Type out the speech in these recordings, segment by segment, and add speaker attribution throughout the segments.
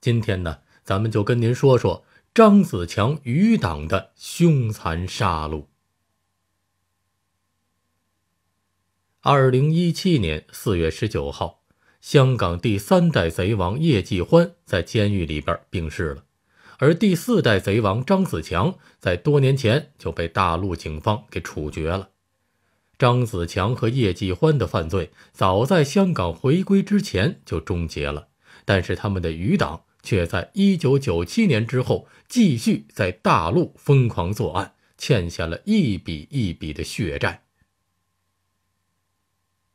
Speaker 1: 今天呢，咱们就跟您说说张子强余党的凶残杀戮。二零一七年四月十九号，香港第三代贼王叶继欢在监狱里边病逝了，而第四代贼王张子强在多年前就被大陆警方给处决了。张子强和叶继欢的犯罪早在香港回归之前就终结了，但是他们的余党。却在1997年之后继续在大陆疯狂作案，欠下了一笔一笔的血债。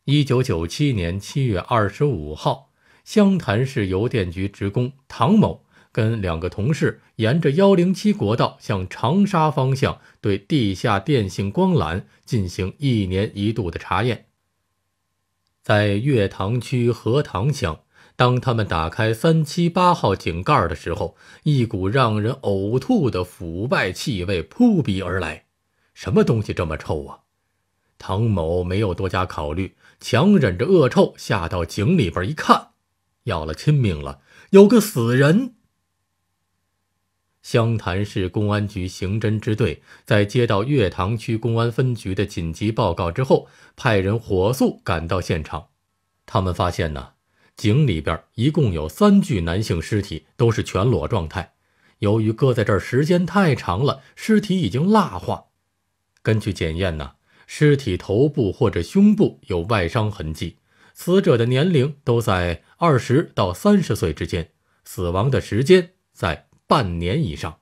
Speaker 1: 1997年7月25号，湘潭市邮电局职工唐某跟两个同事沿着107国道向长沙方向，对地下电信光缆进行一年一度的查验，在岳塘区荷塘乡。当他们打开三七八号井盖的时候，一股让人呕吐的腐败气味扑鼻而来。什么东西这么臭啊？唐某没有多加考虑，强忍着恶臭下到井里边一看，要了亲命了，有个死人。湘潭市公安局刑侦支队在接到岳塘区公安分局的紧急报告之后，派人火速赶到现场，他们发现呢。井里边一共有三具男性尸体，都是全裸状态。由于搁在这儿时间太长了，尸体已经蜡化。根据检验呢，尸体头部或者胸部有外伤痕迹，死者的年龄都在二十到三十岁之间，死亡的时间在半年以上。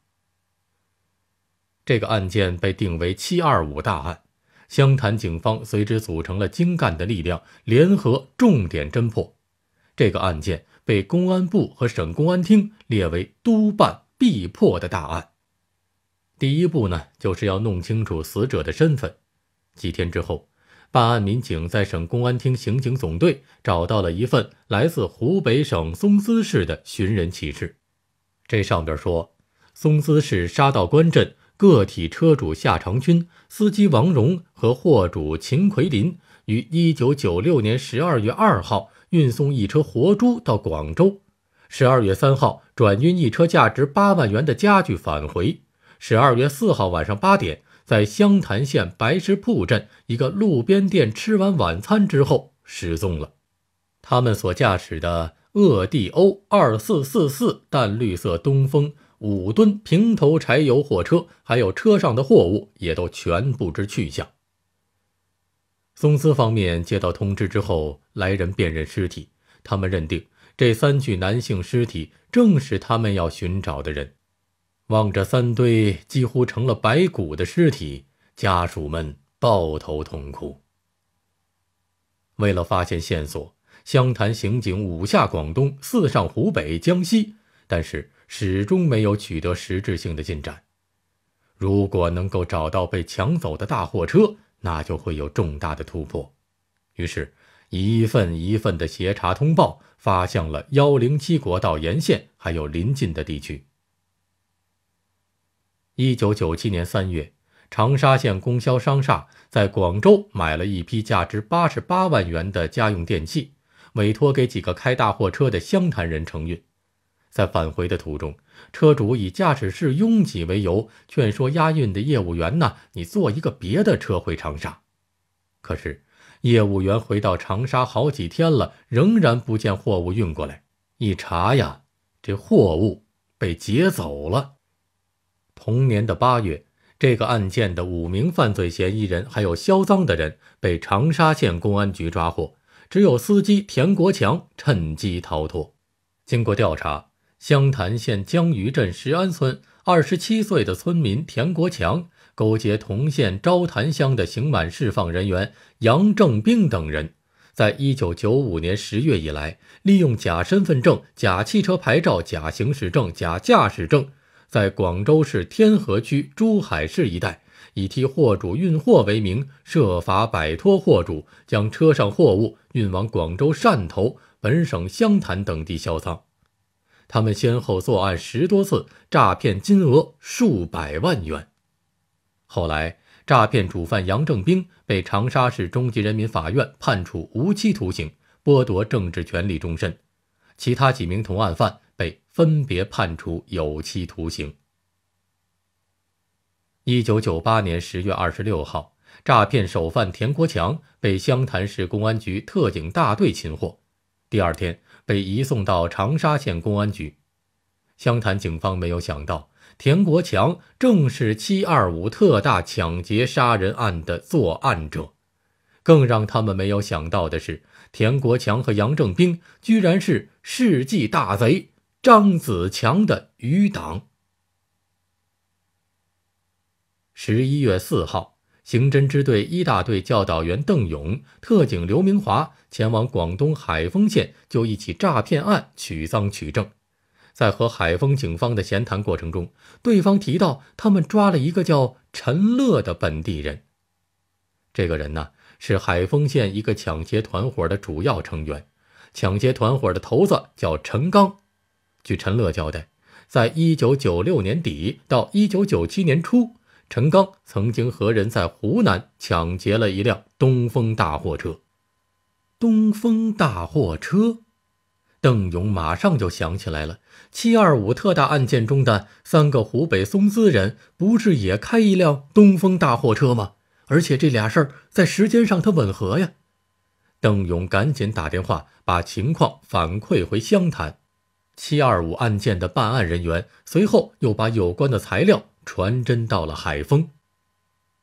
Speaker 1: 这个案件被定为“七二五”大案，湘潭警方随之组成了精干的力量，联合重点侦破。这个案件被公安部和省公安厅列为督办必破的大案。第一步呢，就是要弄清楚死者的身份。几天之后，办案民警在省公安厅刑警总队找到了一份来自湖北省松滋市的寻人启事。这上边说，松滋市沙道关镇个体车主夏长军、司机王荣和货主秦奎林于1996年12月2号。运送一车活猪到广州，十二月三号转运一车价值八万元的家具返回。十二月四号晚上八点，在湘潭县白石铺镇一个路边店吃完晚餐之后失踪了。他们所驾驶的鄂 D 欧二四四四淡绿色东风五吨平头柴油货车，还有车上的货物也都全不知去向。宗祠方面接到通知之后，来人辨认尸体，他们认定这三具男性尸体正是他们要寻找的人。望着三堆几乎成了白骨的尸体，家属们抱头痛哭。为了发现线索，湘潭刑警五下广东、四上湖北、江西，但是始终没有取得实质性的进展。如果能够找到被抢走的大货车，那就会有重大的突破。于是，一份一份的协查通报发向了幺零七国道沿线还有临近的地区。一九九七年三月，长沙县供销商厦在广州买了一批价值八十八万元的家用电器，委托给几个开大货车的湘潭人承运，在返回的途中。车主以驾驶室拥挤为由，劝说押运的业务员呢，你坐一个别的车回长沙。可是，业务员回到长沙好几天了，仍然不见货物运过来。一查呀，这货物被劫走了。同年的八月，这个案件的五名犯罪嫌疑人还有销赃的人被长沙县公安局抓获，只有司机田国强趁机逃脱。经过调查。湘潭县江圩镇石安村二十七岁的村民田国强，勾结同县昭潭乡的刑满释放人员杨正兵等人，在一九九五年十月以来，利用假身份证、假汽车牌照、假行驶证、假驾驶证，在广州市天河区、珠海市一带，以替货主运货为名，设法摆脱货主，将车上货物运往广州、汕头、本省湘潭等地销赃。他们先后作案十多次，诈骗金额数百万元。后来，诈骗主犯杨正兵被长沙市中级人民法院判处无期徒刑，剥夺政治权利终身；其他几名同案犯被分别判处有期徒刑。一九九八年十月二十六号，诈骗首犯田国强被湘潭市公安局特警大队擒获，第二天。被移送到长沙县公安局，湘潭警方没有想到，田国强正是七二五特大抢劫杀人案的作案者。更让他们没有想到的是，田国强和杨正兵居然是世纪大贼张子强的余党。十一月四号。刑侦支队一大队教导员邓勇、特警刘明华前往广东海丰县，就一起诈骗案取赃取证。在和海丰警方的闲谈过程中，对方提到他们抓了一个叫陈乐的本地人。这个人呢，是海丰县一个抢劫团伙的主要成员。抢劫团伙的头子叫陈刚。据陈乐交代，在一九九六年底到一九九七年初。陈刚曾经和人在湖南抢劫了一辆东风大货车。东风大货车，邓勇马上就想起来了，七二五特大案件中的三个湖北松滋人不是也开一辆东风大货车吗？而且这俩事儿在时间上它吻合呀。邓勇赶紧打电话把情况反馈回湘潭，七二五案件的办案人员随后又把有关的材料。传真到了海丰，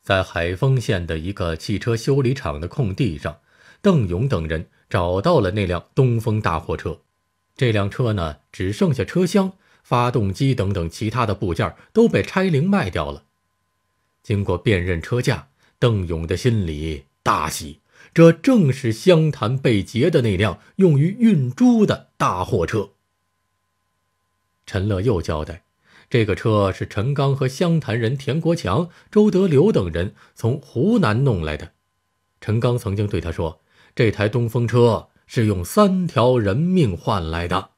Speaker 1: 在海丰县的一个汽车修理厂的空地上，邓勇等人找到了那辆东风大货车。这辆车呢，只剩下车厢、发动机等等其他的部件都被拆零卖掉了。经过辨认车架，邓勇的心里大喜，这正是湘潭被劫的那辆用于运猪的大货车。陈乐又交代。这个车是陈刚和湘潭人田国强、周德流等人从湖南弄来的。陈刚曾经对他说：“这台东风车是用三条人命换来的。”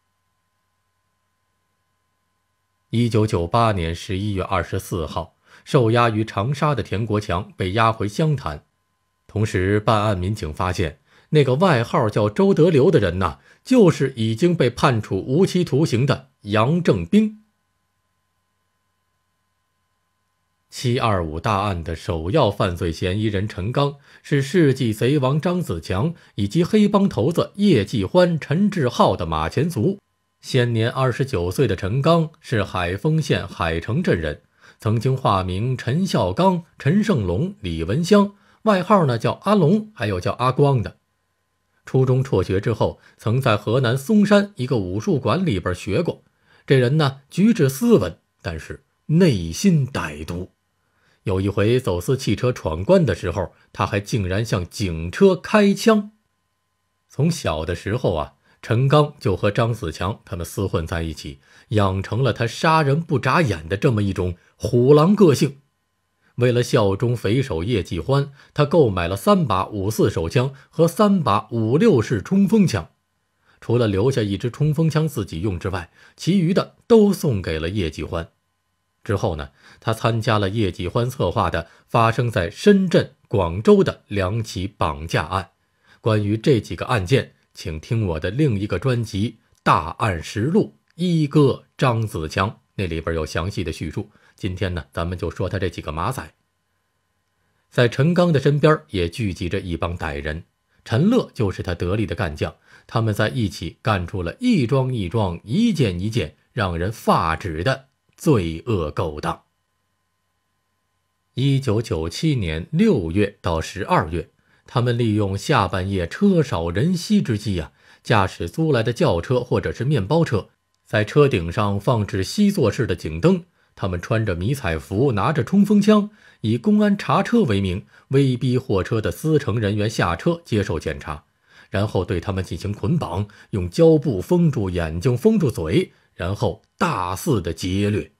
Speaker 1: 一九九八年十一月二十四号，受押于长沙的田国强被押回湘潭。同时，办案民警发现，那个外号叫周德流的人呐，就是已经被判处无期徒刑的杨正兵。七二五大案的首要犯罪嫌疑人陈刚，是世纪贼王张子强以及黑帮头子叶继欢、陈志浩的马前卒。现年二十九岁的陈刚是海丰县海城镇人，曾经化名陈孝刚、陈胜龙、李文香，外号呢叫阿龙，还有叫阿光的。初中辍学之后，曾在河南嵩山一个武术馆里边学过。这人呢举止斯文，但是内心歹毒。有一回走私汽车闯关的时候，他还竟然向警车开枪。从小的时候啊，陈刚就和张子强他们厮混在一起，养成了他杀人不眨眼的这么一种虎狼个性。为了效忠匪首叶继欢，他购买了三把五四手枪和三把五六式冲锋枪，除了留下一支冲锋枪自己用之外，其余的都送给了叶继欢。之后呢，他参加了叶继欢策划的发生在深圳、广州的两起绑架案。关于这几个案件，请听我的另一个专辑《大案实录》，一哥张子强那里边有详细的叙述。今天呢，咱们就说他这几个马仔，在陈刚的身边也聚集着一帮歹人。陈乐就是他得力的干将，他们在一起干出了一桩一桩、一件一件让人发指的。罪恶勾当。一九九七年六月到十二月，他们利用下半夜车少人稀之际啊，驾驶租来的轿车或者是面包车，在车顶上放置吸座式的警灯。他们穿着迷彩服，拿着冲锋枪，以公安查车为名，威逼货车的司乘人员下车接受检查，然后对他们进行捆绑，用胶布封住眼睛，封住嘴。然后大肆的劫掠。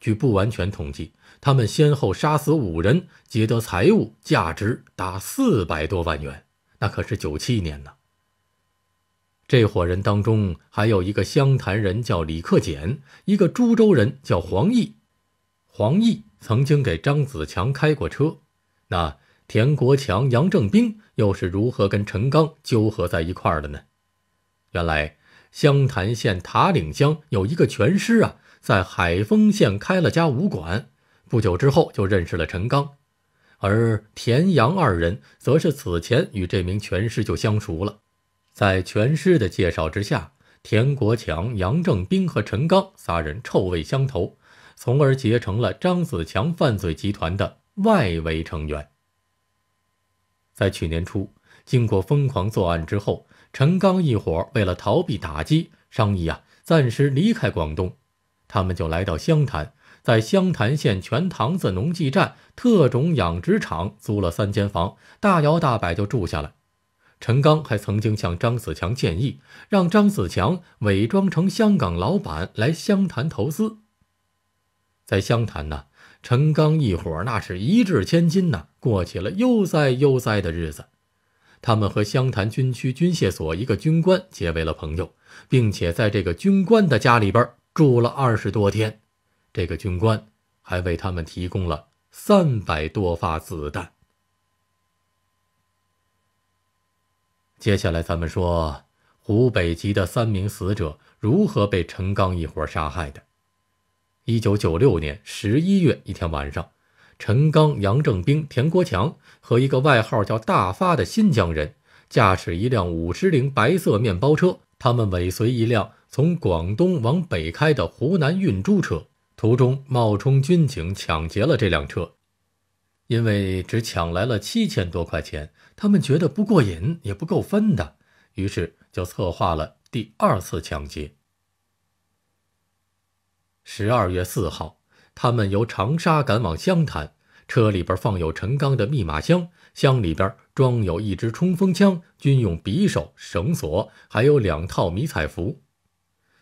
Speaker 1: 据不完全统计，他们先后杀死五人，劫得财物价值达四百多万元。那可是九七年呢。这伙人当中还有一个湘潭人叫李克俭，一个株洲人叫黄毅。黄毅曾经给张子强开过车。那田国强、杨正兵又是如何跟陈刚纠合在一块儿的呢？原来。湘潭县塔岭乡有一个拳师啊，在海丰县开了家武馆。不久之后就认识了陈刚，而田阳二人则是此前与这名拳师就相熟了。在拳师的介绍之下，田国强、杨正兵和陈刚三人臭味相投，从而结成了张子强犯罪集团的外围成员。在去年初，经过疯狂作案之后。陈刚一伙为了逃避打击，商议啊，暂时离开广东。他们就来到湘潭，在湘潭县泉塘子农技站特种养殖场租了三间房，大摇大摆就住下了。陈刚还曾经向张子强建议，让张子强伪装成香港老板来湘潭投资。在湘潭呢，陈刚一伙那是一掷千金呢，过起了悠哉悠哉的日子。他们和湘潭军区军械所一个军官结为了朋友，并且在这个军官的家里边住了二十多天。这个军官还为他们提供了三百多发子弹。接下来，咱们说湖北籍的三名死者如何被陈刚一伙杀害的。一九九六年十一月一天晚上。陈刚、杨正兵、田国强和一个外号叫“大发”的新疆人，驾驶一辆五十铃白色面包车，他们尾随一辆从广东往北开的湖南运猪车，途中冒充军警抢劫了这辆车。因为只抢来了七千多块钱，他们觉得不过瘾，也不够分的，于是就策划了第二次抢劫。十二月四号。他们由长沙赶往湘潭，车里边放有陈刚的密码箱，箱里边装有一支冲锋枪、军用匕首、绳索，还有两套迷彩服。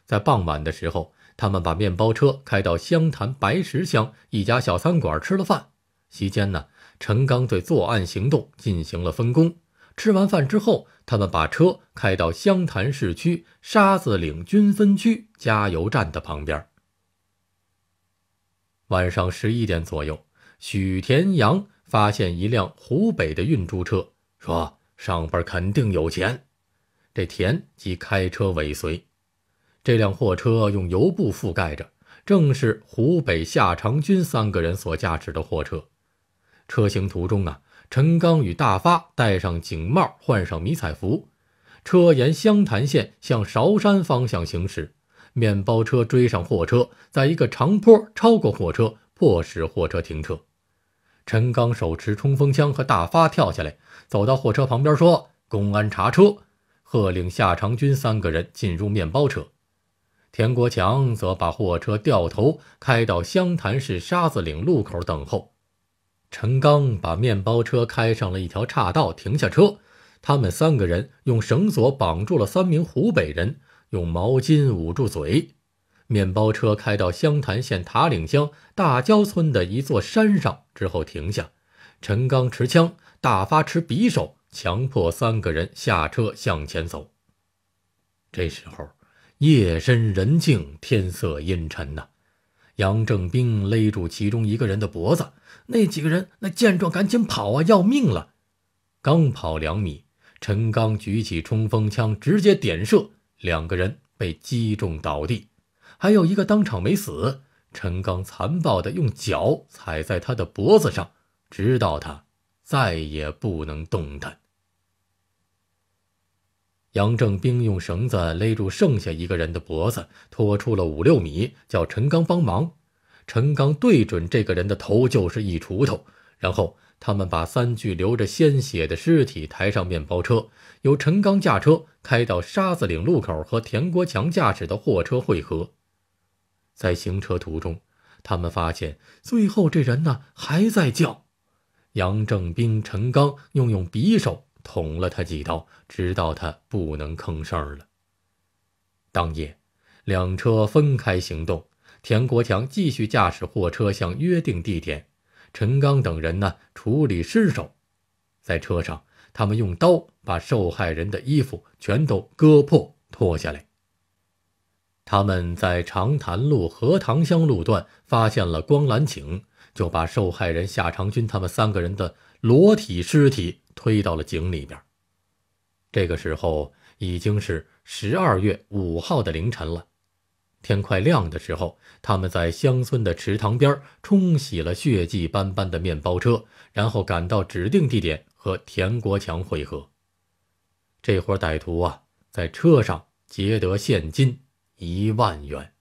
Speaker 1: 在傍晚的时候，他们把面包车开到湘潭白石乡一家小餐馆吃了饭。席间呢，陈刚对作案行动进行了分工。吃完饭之后，他们把车开到湘潭市区沙子岭军分区加油站的旁边。晚上十一点左右，许田阳发现一辆湖北的运猪车，说上边肯定有钱。这田即开车尾随。这辆货车用油布覆盖着，正是湖北夏长军三个人所驾驶的货车。车行途中啊，陈刚与大发戴上警帽，换上迷彩服，车沿湘潭县向韶山方向行驶。面包车追上货车，在一个长坡超过货车，迫使货车停车。陈刚手持冲锋枪和大发跳下来，走到货车旁边说：“公安查车，喝令夏长军三个人进入面包车。”田国强则把货车掉头开到湘潭市沙子岭路口等候。陈刚把面包车开上了一条岔道，停下车。他们三个人用绳索绑住了三名湖北人。用毛巾捂住嘴，面包车开到湘潭县塔岭乡大郊村的一座山上之后停下。陈刚持枪，大发持匕首，强迫三个人下车向前走。这时候夜深人静，天色阴沉呐。杨正兵勒住其中一个人的脖子，那几个人那见状赶紧跑啊，要命了！刚跑两米，陈刚举起冲锋枪直接点射。两个人被击中倒地，还有一个当场没死。陈刚残暴的用脚踩在他的脖子上，直到他再也不能动弹。杨正兵用绳子勒住剩下一个人的脖子，拖出了五六米，叫陈刚帮忙。陈刚对准这个人的头就是一锄头，然后。他们把三具流着鲜血的尸体抬上面包车，由陈刚驾车开到沙子岭路口，和田国强驾驶的货车汇合。在行车途中，他们发现最后这人呢还在叫，杨正兵、陈刚又用匕首捅了他几刀，直到他不能吭声了。当夜，两车分开行动，田国强继续驾驶货车向约定地点。陈刚等人呢？处理尸首，在车上，他们用刀把受害人的衣服全都割破、脱下来。他们在长潭路荷塘乡路段发现了光蓝井，就把受害人夏长军他们三个人的裸体尸体推到了井里边。这个时候已经是十二月五号的凌晨了。天快亮的时候，他们在乡村的池塘边冲洗了血迹斑斑的面包车，然后赶到指定地点和田国强会合。这伙歹徒啊，在车上劫得现金一万元。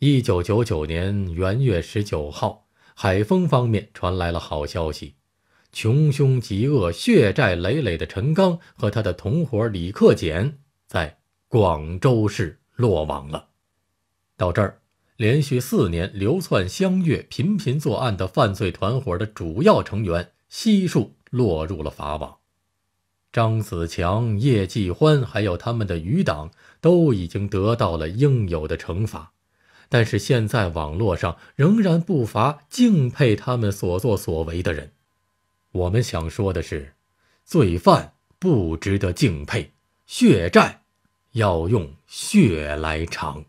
Speaker 1: 一九九九年元月十九号，海丰方面传来了好消息：穷凶极恶、血债累累的陈刚和他的同伙李克俭在。广州市落网了。到这儿，连续四年流窜湘粤、频频作案的犯罪团伙的主要成员悉数落入了法网。张子强、叶继欢还有他们的余党，都已经得到了应有的惩罚。但是现在网络上仍然不乏敬佩他们所作所为的人。我们想说的是，罪犯不值得敬佩，血债。要用血来偿。